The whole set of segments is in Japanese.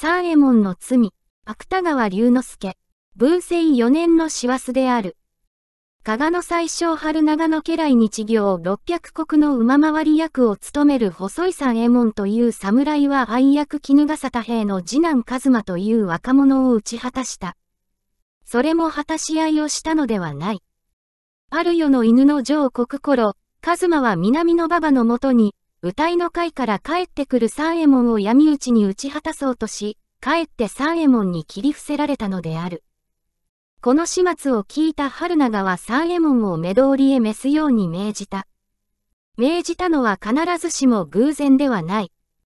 三右衛門の罪、芥川龍之介、文政四年の師走である。加賀の最小春長の家来日行六百国の馬回り役を務める細井三右衛門という侍は愛役絹笠田兵の次男一馬という若者を打ち果たした。それも果たし合いをしたのではない。ある世の犬の上国頃、一馬は南の馬場のもとに、歌いの会から帰ってくる三右衛門を闇討ちに打ち果たそうとし、帰って三右衛門に切り伏せられたのである。この始末を聞いた春長は三右衛門を目通りへ召すように命じた。命じたのは必ずしも偶然ではない。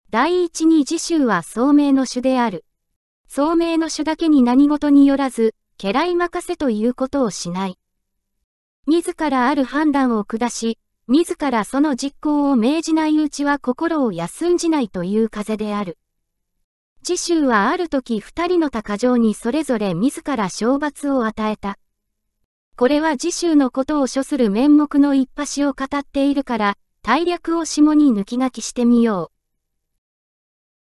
第一に次週は聡明の主である。聡明の主だけに何事によらず、家来任せということをしない。自らある判断を下し、自らその実行を命じないうちは心を休んじないという風である。次週はある時二人の鷹匠にそれぞれ自ら賞罰を与えた。これは次週のことを処する面目の一端を語っているから、大略を下に抜き書きしてみよ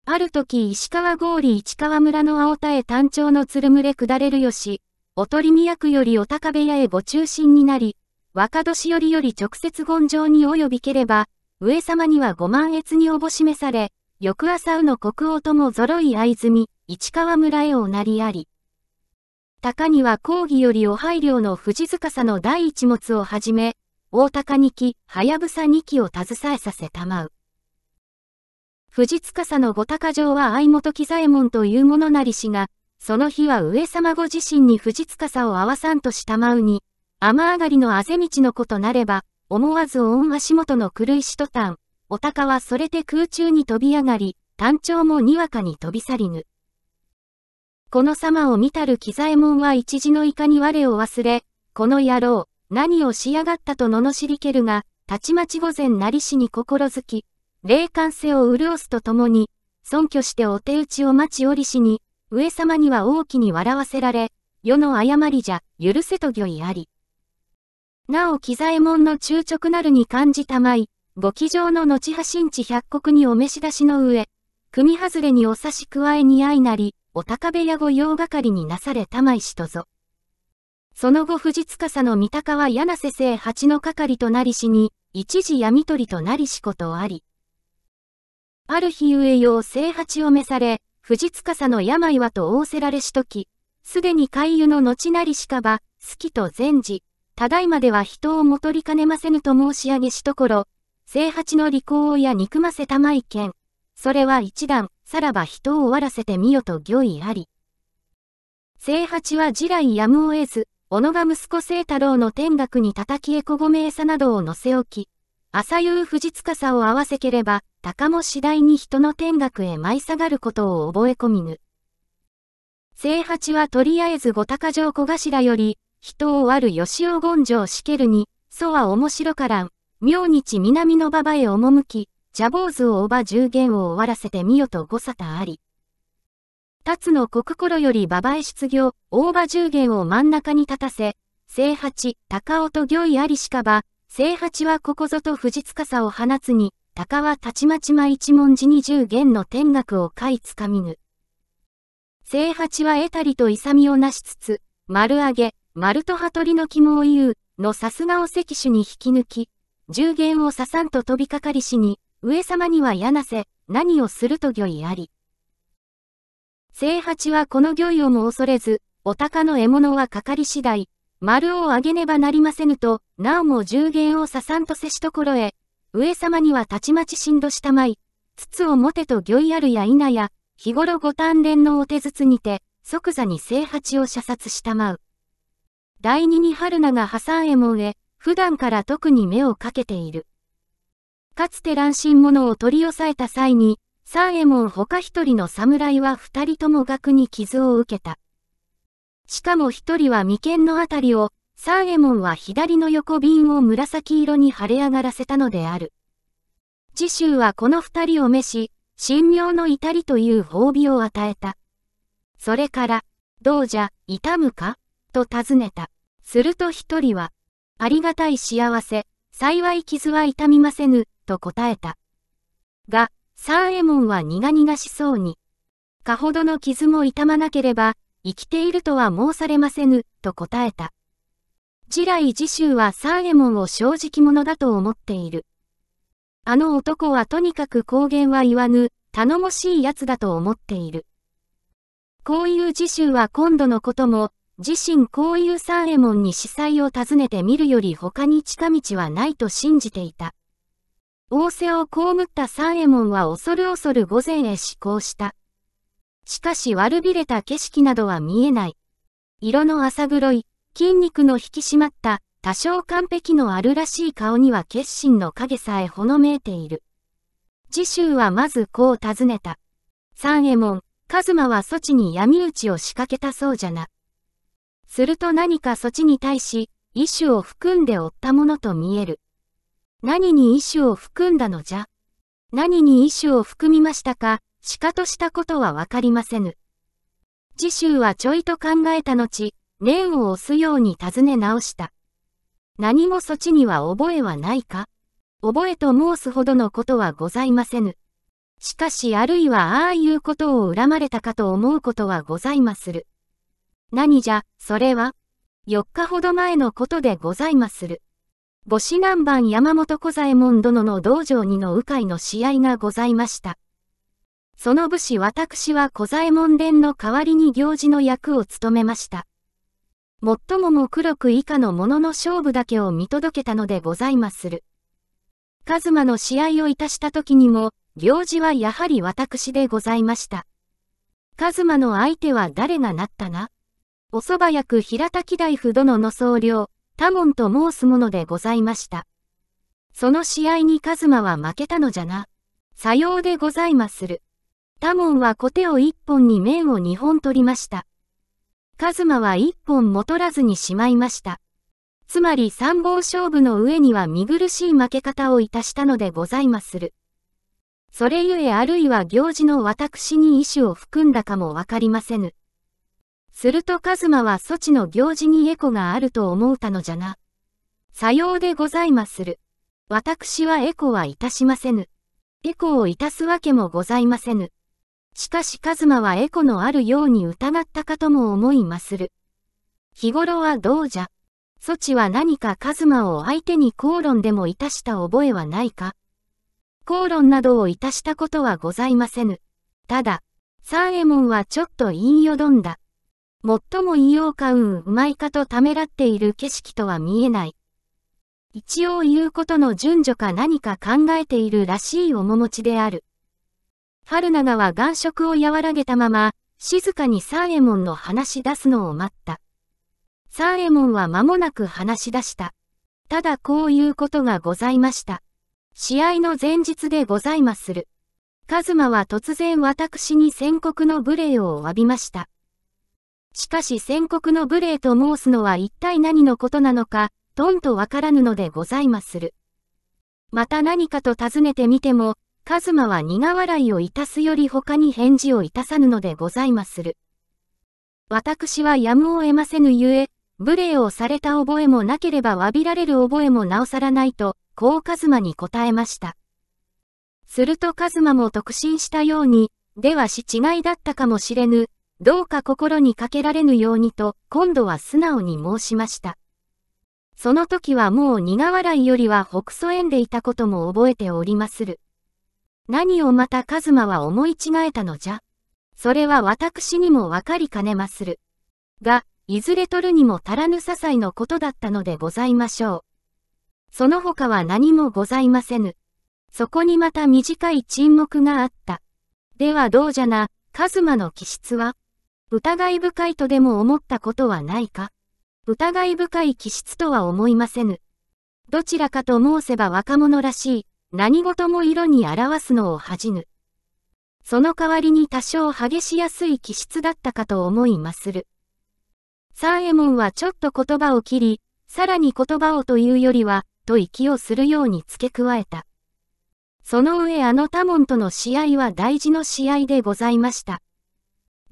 う。ある時石川郡市川村の青田へ単調のつるむれ下れるよし、おとりみ役よりお高部屋へご中心になり、若年寄りより直接言上に及びければ、上様にはご満悦におぼしめされ、翌朝うの国王ともぞろい図住市川村へおなりあり。高には講義よりお配慮の藤塚さの第一物をはじめ、大高二期、はやぶさ二期を携えさせたまう。藤塚さの五高城は相本喜左衛門というものなりしが、その日は上様ご自身に藤塚さを合わさんとしたまうに、雨上がりのあぜ道のことなれば、思わず御足元の狂いしとたん、お鷹はそれで空中に飛び上がり、単調もにわかに飛び去りぬ。この様を見たる木左衛門は一時のいかに我を忘れ、この野郎、何をしやがったと罵りけるが、たちまち午前なりしに心づき、霊感性を潤すとともに、尊虚してお手打ちを待ちおりしに、上様には大きに笑わせられ、世の誤りじゃ、許せと御意あり。なお木左衛門の中直なるに感じたまい、ご気上の後派新地百国にお召し出しの上、組外れにお差し加えにいなり、お高部屋御用係になされたまいしとぞ。その後藤司の三鷹は柳瀬生八の係となりしに、一時闇取りとなりしことあり。ある日上用聖八を召され、藤司の病はと仰せられしとき、すでに海湯の後なりしかば、好きと善治、ただいまでは人をもとりかねませぬと申し上げしところ、聖八の利口や憎ませたまいけん。それは一段、さらば人を終わらせてみよと御意あり。聖八は地来やむを得ず、小野が息子聖太郎の天学に叩きえこごめさなどを乗せ置き、朝夕藤司を合わせければ、鷹も次第に人の天学へ舞い下がることを覚え込みぬ。聖八はとりあえず五鷹城小頭より、人を割る吉尾権城しけるに、祖は面白からん。明日南の馬場へ赴き、蛇坊主をおば十元を終わらせてみよとご沙汰あり。辰の国頃より馬場へ出業、大場十元を真ん中に立たせ、正八、高尾と行為ありしかば、正八はここぞと藤司を放つに、高はたちまちま一文字に十元の天学を買いつかみぬ。正八は得たりと勇みをなしつつ、丸上げ、丸と羽鳥の肝を言う、のさすがを関主に引き抜き、従言をささんと飛びかかりしに、上様には嫌なせ、何をすると御意あり。聖八はこの御意をも恐れず、お鷹の獲物はかかり次第、丸をあげねばなりませぬと、なおも従言をささんとせしところへ、上様にはたちまちしんどしたまい、筒をもてと御意あるや否や、日頃ご鍛錬のお手筒にて、即座に聖八を射殺したまう。第二に春菜が破産右衛門へ、普段から特に目をかけている。かつて乱心者を取り押さえた際に、三右衛門他一人の侍は二人とも額に傷を受けた。しかも一人は眉間のあたりを、三右衛門は左の横瓶を紫色に腫れ上がらせたのである。次週はこの二人を召し、神妙の至りという褒美を与えた。それから、どうじゃ、痛むかと尋ねた。すると一人は、ありがたい幸せ、幸い傷は痛みませぬ、と答えた。が、三右衛門は苦々しそうに、かほどの傷も痛まなければ、生きているとは申されませぬ、と答えた。次来次週は三右衛門を正直者だと思っている。あの男はとにかく公言は言わぬ、頼もしい奴だと思っている。こういう次週は今度のことも、自身こういう三右衛門に司祭を訪ねてみるより他に近道はないと信じていた。仰せを被った三右衛門は恐る恐る午前へ思考した。しかし悪びれた景色などは見えない。色の浅黒い、筋肉の引き締まった、多少完璧のあるらしい顔には決心の影さえほのめいている。次週はまずこう尋ねた。三右衛門、カズマは措置に闇討ちを仕掛けたそうじゃな。すると何かそちに対し、異種を含んでおったものと見える。何に異種を含んだのじゃ何に異種を含みましたか、しかとしたことはわかりませぬ。次週はちょいと考えた後、念を押すように尋ね直した。何もそちには覚えはないか覚えと申すほどのことはございませぬ。しかしあるいはああいうことを恨まれたかと思うことはございまする。何じゃ、それは。4日ほど前のことでございまする。母子南蛮山本小左衛門殿の道場にの鵜飼の試合がございました。その武士私は小左衛門殿の代わりに行事の役を務めました。もっともも黒く以下の者の勝負だけを見届けたのでございまする。カズマの試合をいたした時にも、行事はやはり私でございました。カズマの相手は誰がなったなおそば役平滝大夫殿の僧侶、多門と申すものでございました。その試合にカズマは負けたのじゃな。さようでございまする。多門は小手を一本に面を二本取りました。カズマは一本も取らずにしまいました。つまり三本勝負の上には見苦しい負け方をいたしたのでございまする。それゆえあるいは行事の私に意志を含んだかもわかりませぬ。するとカズマは措置の行事にエコがあると思うたのじゃな。さようでございまする。私はエコはいたしませぬ。エコをいたすわけもございませぬ。しかしカズマはエコのあるように疑ったかとも思いまする。日頃はどうじゃ。措置は何かカズマを相手に口論でもいたした覚えはないか。口論などをいたしたことはございませぬ。ただ、サーエモンはちょっと言いよどんだ。最も異様かうんうまいかとためらっている景色とは見えない。一応言うことの順序か何か考えているらしい面持ちである。春永は眼色を和らげたまま、静かにサーエモンの話し出すのを待った。サーエモンは間もなく話し出した。ただこういうことがございました。試合の前日でございまする。カズマは突然私に宣告の無礼を詫びました。しかし宣告の無礼と申すのは一体何のことなのか、とんとわからぬのでございまする。また何かと尋ねてみても、カズマは苦笑いをいたすより他に返事をいたさぬのでございまする。私はやむを得ませぬゆえ、無礼をされた覚えもなければ詫びられる覚えもなおさらないと、こうカズマに答えました。するとカズマも特進したように、ではし違いだったかもしれぬ、どうか心にかけられぬようにと、今度は素直に申しました。その時はもう苦笑いよりはほくそえんでいたことも覚えておりまする。何をまたカズマは思い違えたのじゃ。それは私にもわかりかねまする。が、いずれ取るにも足らぬ些細のことだったのでございましょう。その他は何もございませぬ。そこにまた短い沈黙があった。ではどうじゃな、カズマの気質は疑い深いとでも思ったことはないか疑い深い気質とは思いませぬ。どちらかと申せば若者らしい、何事も色に表すのを恥じぬ。その代わりに多少激しやすい気質だったかと思いまする。サーエモンはちょっと言葉を切り、さらに言葉をというよりは、と息をするように付け加えた。その上あの多門との試合は大事の試合でございました。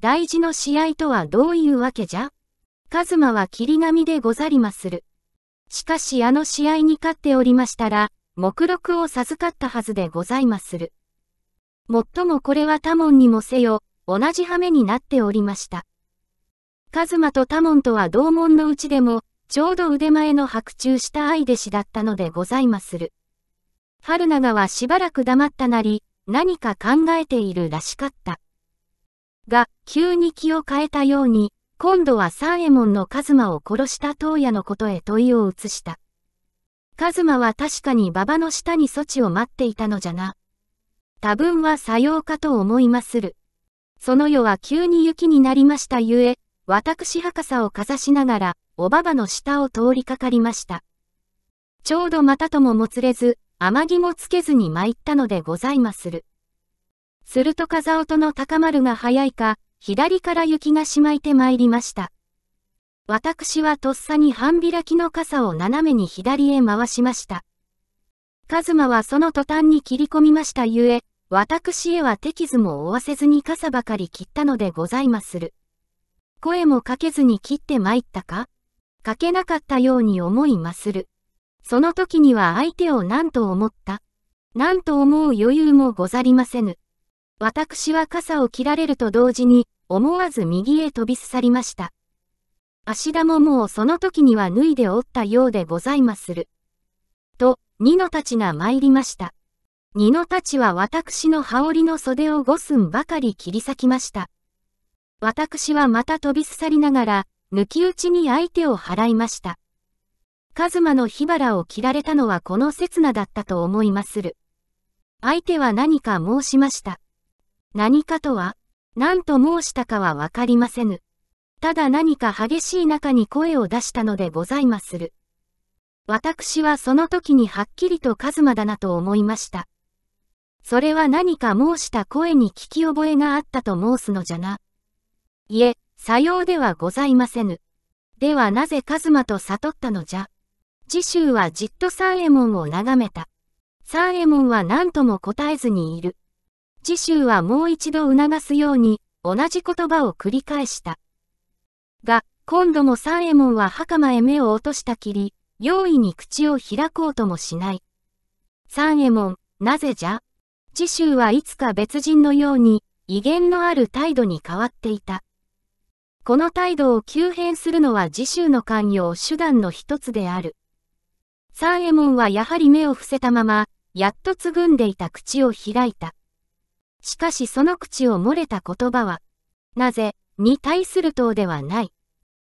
大事の試合とはどういうわけじゃカズマは霧紙でござりまする。しかしあの試合に勝っておりましたら、目録を授かったはずでございまする。もっともこれは多門にもせよ、同じ羽目になっておりました。カズマと多門とは同門のうちでも、ちょうど腕前の白昼した愛弟子だったのでございまする。春永はしばらく黙ったなり、何か考えているらしかった。が急に気を変えたように、今度は三右衛門のカズマを殺した東野のことへ問いを移した。カズマは確かに馬場の下に措置を待っていたのじゃな。多分はさようかと思いまする。その夜は急に雪になりましたゆえ、私博士をかざしながら、おばばの下を通りかかりました。ちょうどまたとももつれず、雨着もつけずに参ったのでございまする。すると風音の高丸が早いか、左から雪がしまいて参りました。私はとっさに半開きの傘を斜めに左へ回しました。カズマはその途端に切り込みましたゆえ、私へは手傷も負わせずに傘ばかり切ったのでございまする。声もかけずに切って参ったかかけなかったように思いまする。その時には相手を何と思った何と思う余裕もござりませぬ。私は傘を切られると同時に、思わず右へ飛び刺さりました。足田ももうその時には脱いでおったようでございまする。と、二の太刀が参りました。二の太刀は私の羽織の袖を五寸ばかり切り裂きました。私はまた飛び刺さりながら、抜き打ちに相手を払いました。カズマの火腹を切られたのはこの刹那だったと思いまする。相手は何か申しました。何かとは、何と申したかはわかりませぬ。ただ何か激しい中に声を出したのでございまする。私はその時にはっきりとカズマだなと思いました。それは何か申した声に聞き覚えがあったと申すのじゃな。いえ、さようではございませぬ。ではなぜカズマと悟ったのじゃ。次週はじっと三右衛門を眺めた。三右衛門は何とも答えずにいる。次週はもう一度促すように、同じ言葉を繰り返した。が、今度も三右衛門は袴へ目を落としたきり、容易に口を開こうともしない。三右衛門、なぜじゃ次週はいつか別人のように、威厳のある態度に変わっていた。この態度を急変するのは次週の関与手段の一つである。三右衛門はやはり目を伏せたまま、やっとつぐんでいた口を開いた。しかしその口を漏れた言葉は、なぜ、に対する党ではない。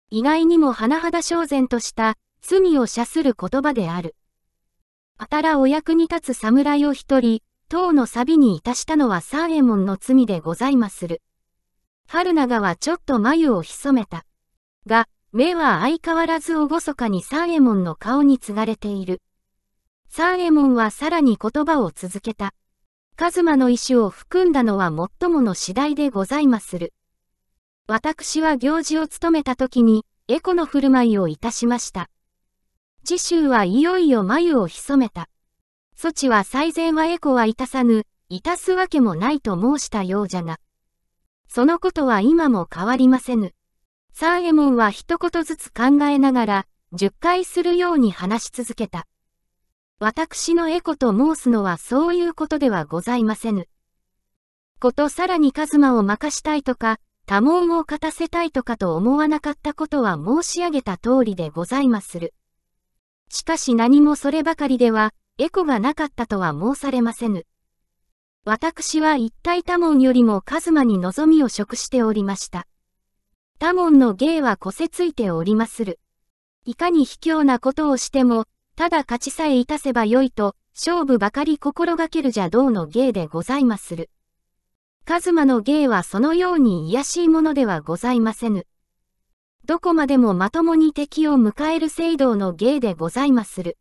意外にも甚だ焦然とした罪を謝する言葉である。あたらお役に立つ侍を一人、党のサビにいたしたのは三右衛門の罪でございまする。春長はちょっと眉を潜めた。が、目は相変わらずおごそかに三右衛門の顔に継がれている。三右衛門はさらに言葉を続けた。カズマの意志を含んだのは最もの次第でございまする。私は行事を務めた時に、エコの振る舞いをいたしました。次週はいよいよ眉を潜めた。措置は最善はエコはいたさぬ、いたすわけもないと申したようじゃな。そのことは今も変わりませぬ。サーエモンは一言ずつ考えながら、十回するように話し続けた。私のエコと申すのはそういうことではございませぬ。ことさらにカズマを任したいとか、多門を勝たせたいとかと思わなかったことは申し上げた通りでございまする。しかし何もそればかりでは、エコがなかったとは申されませぬ。私は一体多門よりもカズマに望みを食しておりました。多門の芸はこせついておりまする。いかに卑怯なことをしても、ただ勝ちさえいたせばよいと、勝負ばかり心がけるじゃどうの芸でございまする。カズマの芸はそのように癒しいものではございませぬ。どこまでもまともに敵を迎える聖堂の芸でございまする。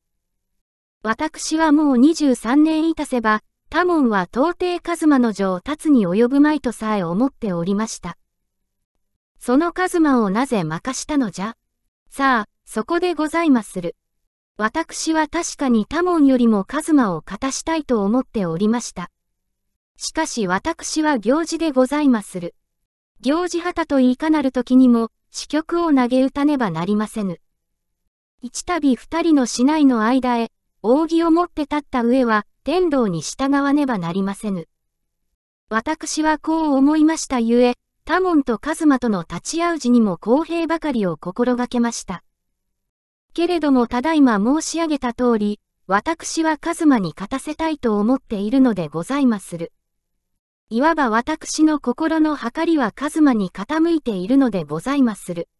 私はもう23年いたせば、他門は到底カズマの城を立つに及ぶまいとさえ思っておりました。そのカズマをなぜ任したのじゃさあ、そこでございまする。私は確かに他門よりもカズマを勝たしたいと思っておりました。しかし私は行事でございまする。行事旗といかなる時にも、支局を投げ打たねばなりませぬ。一たび二人の市内の間へ、扇を持って立った上は、天道に従わねばなりませぬ。私はこう思いましたゆえ、他門とカズマとの立ち会う時にも公平ばかりを心がけました。けれどもただいま申し上げた通り、私はカズマに勝たせたいと思っているのでございまする。いわば私の心の計りはカズマに傾いているのでございまする。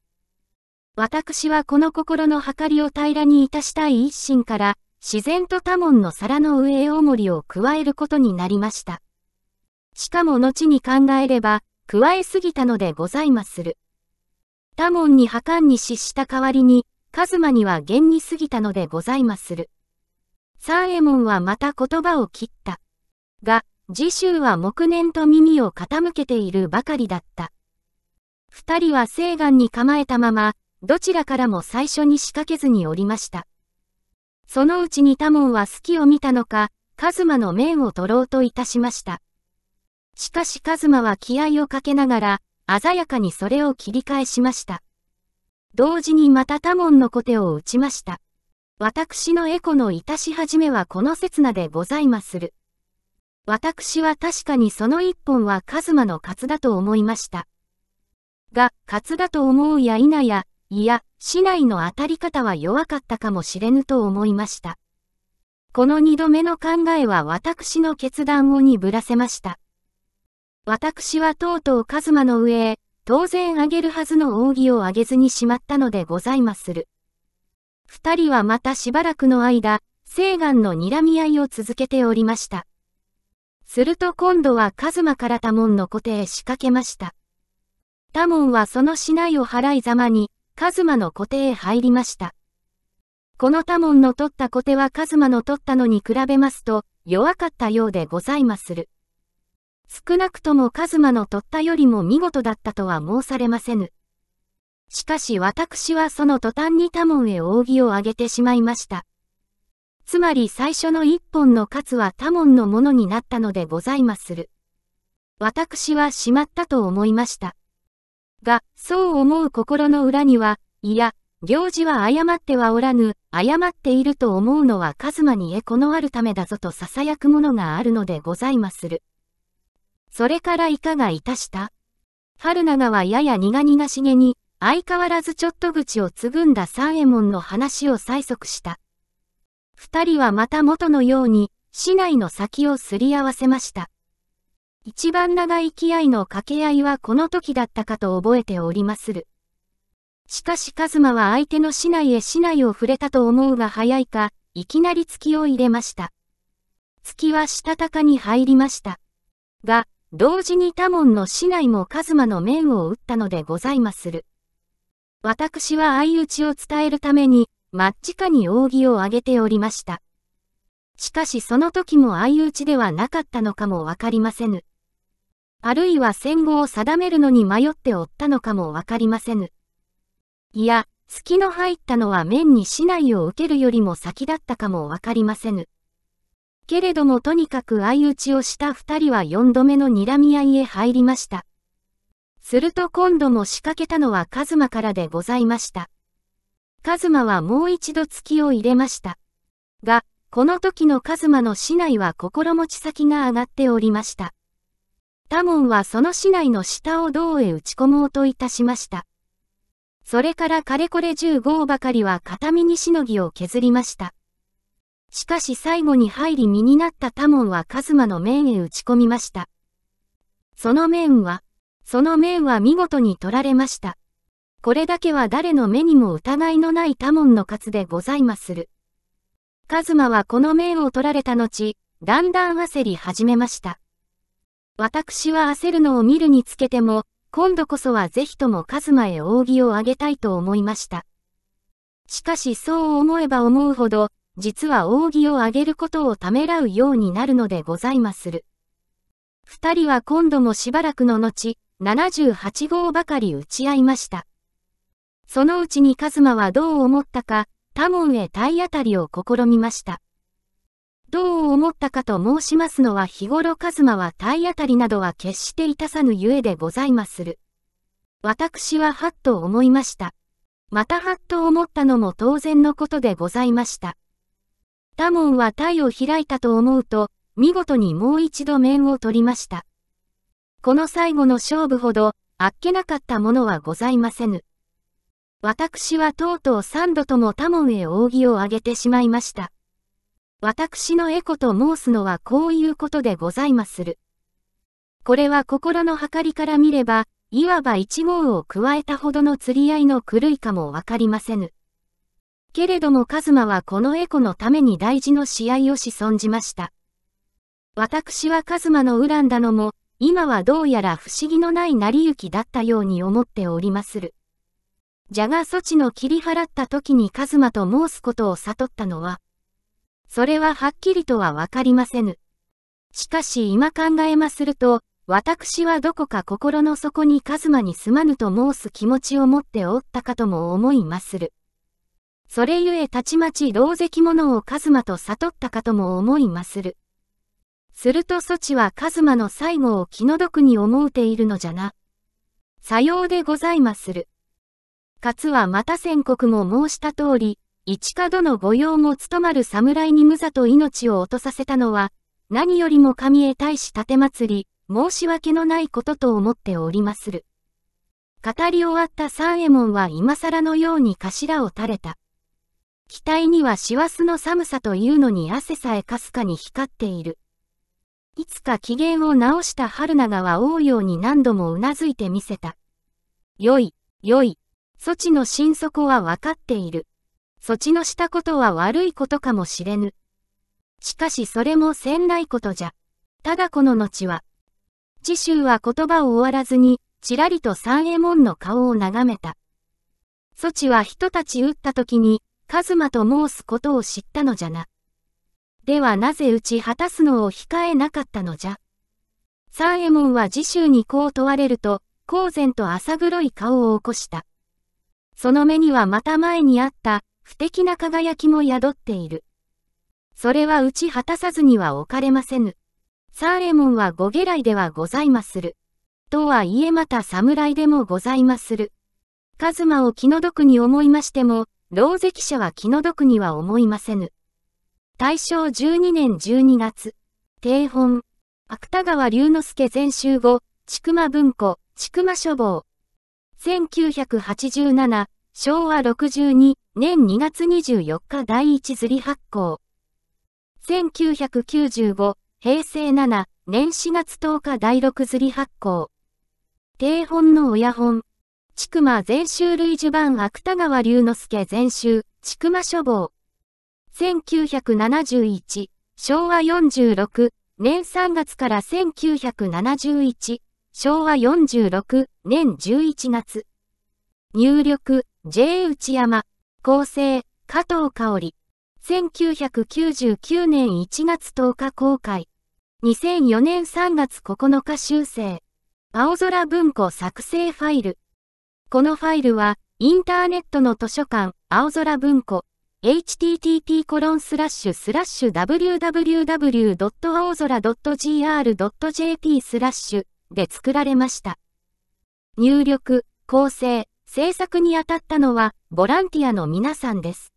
私はこの心の計りを平らにいたしたい一心から、自然と他門の皿の上へ重りを加えることになりました。しかも後に考えれば、加えすぎたのでございまする。多門に破綻に失した代わりに、カズマには厳に過ぎたのでございまする。サーエモンはまた言葉を切った。が、次週は木念と耳を傾けているばかりだった。二人は聖眼に構えたまま、どちらからも最初に仕掛けずにおりました。そのうちにタモンは隙を見たのか、カズマの面を取ろうといたしました。しかしカズマは気合をかけながら、鮮やかにそれを切り返しました。同時にまた多門の小手を打ちました。私のエコのいたし始めはこの刹那でございまする。私は確かにその一本はカズマのカだと思いました。が、カツだと思うや否や、いや、市内の当たり方は弱かったかもしれぬと思いました。この二度目の考えは私の決断を鈍らせました。私はとうとうカズマの上へ、当然あげるはずの扇をあげずにしまったのでございまする。二人はまたしばらくの間、青願の睨み合いを続けておりました。すると今度はカズマから多門の固定へ仕掛けました。多門はその竹内を払いざまに、カズマの固定へ入りました。この多門の取ったコテはカズマの取ったのに比べますと、弱かったようでございまする。少なくともカズマの取ったよりも見事だったとは申されませぬ。しかし私はその途端に他門へ扇を上げてしまいました。つまり最初の一本の勝は他門のものになったのでございまする。私はしまったと思いました。が、そう思う心の裏には、いや、行事は誤ってはおらぬ、誤っていると思うのはカズマにエコのあるためだぞと囁くものがあるのでございまする。それからいかがいたした春永はやや苦々しげに、相変わらずちょっと口をつぐんだ三右衛門の話を催促した。二人はまた元のように、市内の先をすり合わせました。一番長い気合の掛け合いはこの時だったかと覚えておりまする。しかしカズマは相手の市内へ市内を触れたと思うが早いか、いきなり月を入れました。月はしたたかに入りました。が、同時に他門の市内もカズマの面を打ったのでございまする。私は相打ちを伝えるために、真っチ下に扇を上げておりました。しかしその時も相打ちではなかったのかもわかりませぬ。あるいは戦後を定めるのに迷っておったのかもわかりませぬ。いや、月の入ったのは面に市内を受けるよりも先だったかもわかりませぬ。けれどもとにかく相打ちをした二人は四度目の睨み合いへ入りました。すると今度も仕掛けたのはカズマからでございました。カズマはもう一度突きを入れました。が、この時のカズマの市内は心持ち先が上がっておりました。タモンはその市内の下を銅へ打ち込もうといたしました。それからかれこれ十号ばかりは片身にしのぎを削りました。しかし最後に入り身になった多門はカズマの面へ打ち込みました。その面は、その面は見事に取られました。これだけは誰の目にも疑いのない多門の活でございまする。カズマはこの面を取られた後、だんだん焦り始めました。私は焦るのを見るにつけても、今度こそはぜひともカズマへ扇をあげたいと思いました。しかしそう思えば思うほど、実は扇を上げることをためらうようになるのでございまする。二人は今度もしばらくの後、78号ばかり打ち合いました。そのうちにカズマはどう思ったか、他門へ体当たりを試みました。どう思ったかと申しますのは日頃カズマは体当たりなどは決していたさぬゆえでございまする。私ははっと思いました。またはっと思ったのも当然のことでございました。タモンは体を開いたと思うと、見事にもう一度面を取りました。この最後の勝負ほど、あっけなかったものはございませぬ。私はとうとう三度とも多ンへ扇をあげてしまいました。私のエコと申すのはこういうことでございまする。これは心の計りから見れば、いわば一号を加えたほどの釣り合いの狂いかもわかりませぬ。けれどもカズマはこのエコのために大事の試合をし損じました。私はカズマの恨んだのも、今はどうやら不思議のない成り行きだったように思っておりまする。じゃが措置の切り払った時にカズマと申すことを悟ったのは、それははっきりとはわかりませぬ。しかし今考えますると、私はどこか心の底にカズマにすまぬと申す気持ちを持っておったかとも思いまする。それゆえたちまち同石者をカズマと悟ったかとも思いまする。するとソチはカズマの最後を気の毒に思うているのじゃな。さようでございまする。かつはまた宣告も申した通り、一かどの御用も務まる侍に無座と命を落とさせたのは、何よりも神へ対し盾祭り、申し訳のないことと思っておりまする。語り終わった三右衛門は今更のように頭を垂れた。額には師走の寒さというのに汗さえかすかに光っている。いつか機嫌を直した春長は王ように何度もうなずいてみせた。よい、よい、そちの心底はわかっている。措置のしたことは悪いことかもしれぬ。しかしそれもせんないことじゃ。ただこの後は。次週は言葉を終わらずに、ちらりと三右衛門の顔を眺めた。措置は人たち打った時に、カズマと申すことを知ったのじゃな。ではなぜ打ち果たすのを控えなかったのじゃ。三右衛門は次週にこう問われると、公然と浅黒い顔を起こした。その目にはまた前にあった、不敵な輝きも宿っている。それは打ち果たさずには置かれませぬ。サーレモンはご下来ではございまする。とはいえまた侍でもございまする。カズマを気の毒に思いましても、老石者は気の毒には思いませぬ。大正12年12月、定本、芥川龍之介全集後、筑馬文庫、筑馬書房。1987、昭和62年2月24日第一釣り発行。1995、平成7年4月10日第六釣り発行。定本の親本。ちくま全集類序版芥川龍之介全集、ちくま書房。1971、昭和46年3月から1971、昭和46年11月。入力、J 内山。構成、加藤香織。1999年1月10日公開。2004年3月9日修正。青空文庫作成ファイル。このファイルは、インターネットの図書館、青空文庫、http コロンスラッシュスラッシュ www. 空 .gr.jp スラッシュで作られました。入力、構成、制作にあたったのは、ボランティアの皆さんです。